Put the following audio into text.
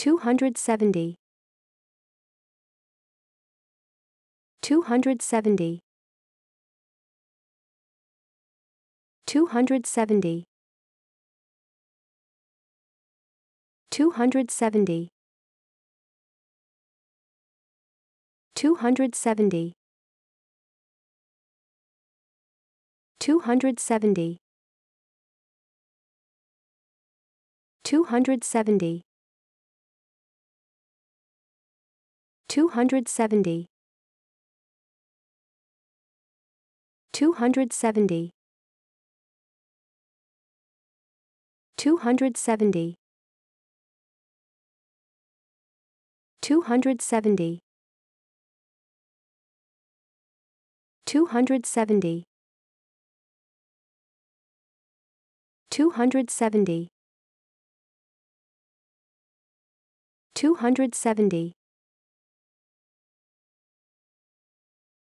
270 270 270 270 270 270 270 270 270 270 270 270 270 270